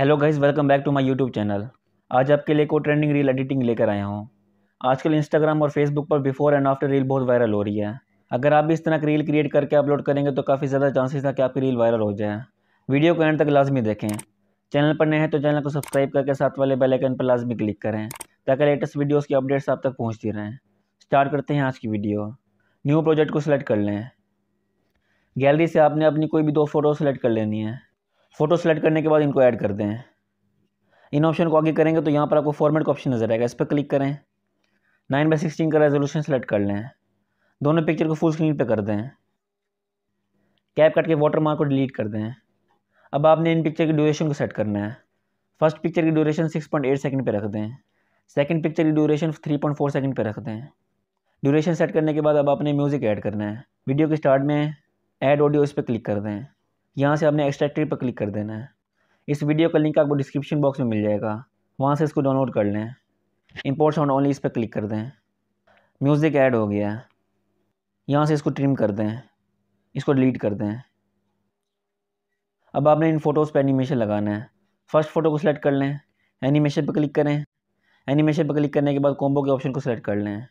hello guys welcome back to my YouTube channel आज आपके लिए को ट्रेंडिंग रील एडिटिंग लेकर आया हूँ आजकल इंस्टाग्राम और फेसबुक पर बिफोर एंड आफ्टर रील बहुत वायरल हो रही है अगर आप भी इस तरह की रील क्रिएट करके अपलोड करेंगे तो काफ़ी ज़्यादा चांसेस है कि आपकी रील वायरल हो जाए वीडियो को एंड तक लाजमी देखें चैनल पर नए हैं तो चैनल को सब्सक्राइब करके साथ वाले बेलाइकन पर लाजमी क्लिक करें ताकि लेटेस्ट वीडियोज़ की अपडेट्स आप तक पहुँचती रहें स्टार्ट करते हैं आज की वीडियो न्यू प्रोजेक्ट को सिलेक्ट कर लें गैलरी से आपने अपनी कोई भी दो फ़ोटो सेलेक्ट कर लेनी है फ़ोटो सेलेक्ट करने के बाद इनको ऐड कर दें इन ऑप्शन को आगे करेंगे तो यहाँ पर आपको फॉर्मेट का ऑप्शन नज़र आएगा इस पर क्लिक करें नाइन बाई सिक्सटीन का रेजोल्यूशन सेलेक्ट कर लें दोनों पिक्चर को फुल स्क्रीन पे कर दें कैप कट के वाटर मार्क को डिलीट कर दें अब आपने इन पिक्चर की ड्यूरेशन को सेट करना है फर्स्ट पिक्चर की duration six point eight second पर रख दें सेकेंड पिक्चर की duration three point four second पर रख दें ड्यूरेशन सेट करने के बाद अब आपने म्यूज़िक ऐड करना है वीडियो के स्टार्ट में ऐड ऑडियो इस पर क्लिक कर दें यहाँ से आपने एक्स्ट्रा ट्री पर क्लिक कर देना है इस वीडियो का लिंक आपको डिस्क्रिप्शन बॉक्स में मिल जाएगा वहाँ से इसको डाउनलोड कर लें इम्पोर्ट साउंड ओनली इस पर क्लिक कर दें म्यूज़िक ऐड हो गया है यहाँ से इसको ट्रिम कर दें इसको डिलीट कर दें अब आपने इन फ़ोटोज़ पर एनिमेशन लगाना है फर्स्ट फ़ोटो को सिलेक्ट कर लें एनिमेशन पर क्लिक करें एनिमेशन पर क्लिक करने के बाद कॉम्बो के ऑप्शन को सिलेक्ट कर लें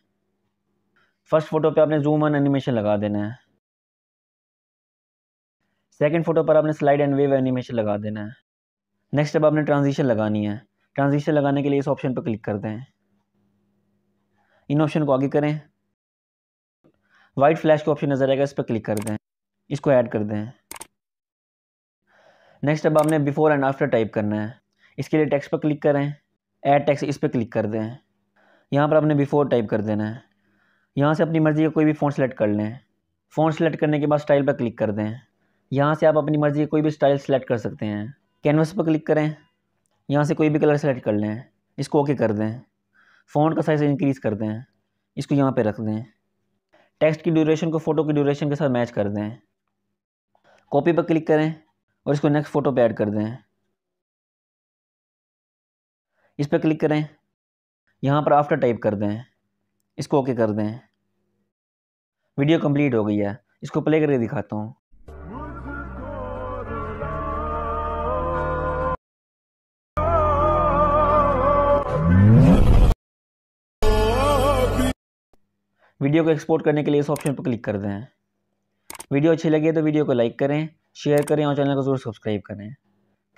फर्स्ट फ़ोटो पे आपने जूम एंड एनिमेशन लगा देना है सेकंड फोटो पर आपने स्लाइड एंड वेव एनिमेशन लगा देना है नेक्स्ट अब आपने ट्रांजिशन लगानी है ट्रांजिशन लगाने के लिए इस ऑप्शन पर क्लिक करते हैं इन ऑप्शन को आगे करें वाइट फ्लैश का ऑप्शन नज़र आएगा इस पर क्लिक कर दें इसको ऐड कर दें नेक्स्ट अब आपने बिफोर एंड आफ्टर टाइप करना है इसके लिए टेक्स्ट पर क्लिक करें ऐड टेक्स्ट इस पर क्लिक कर दें यहाँ पर आपने बिफोर टाइप कर देना है यहाँ से अपनी मर्ज़ी का कोई भी फ़ोन सेलेक्ट कर लें फ़ोन सेलेक्ट करने के बाद स्टाइल पर क्लिक कर दें यहाँ से आप अपनी मर्ज़ी कोई भी स्टाइल सेलेक्ट कर सकते हैं कैनवस पर क्लिक करें यहाँ से कोई भी कलर सेलेक्ट कर लें इसको ओके कर दें फ़ॉन्ट का साइज़ इंक्रीज़ कर दें इसको यहाँ पे रख दें टेक्स्ट की ड्यूरेशन को फ़ोटो की ड्यूरेशन के साथ मैच कर दें कॉपी पर क्लिक करें और इसको नेक्स्ट फ़ोटो पे ऐड कर दें इस पर क्लिक करें यहाँ पर आफ्टर टाइप कर दें इसको ओके कर दें वीडियो कंप्लीट हो गई है इसको प्ले करके दिखाता हूँ वीडियो को एक्सपोर्ट करने के लिए इस ऑप्शन पर क्लिक कर दें वीडियो अच्छी लगी है तो वीडियो को लाइक करें शेयर करें और चैनल को जरूर सब्सक्राइब करें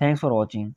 थैंक्स फॉर वॉचिंग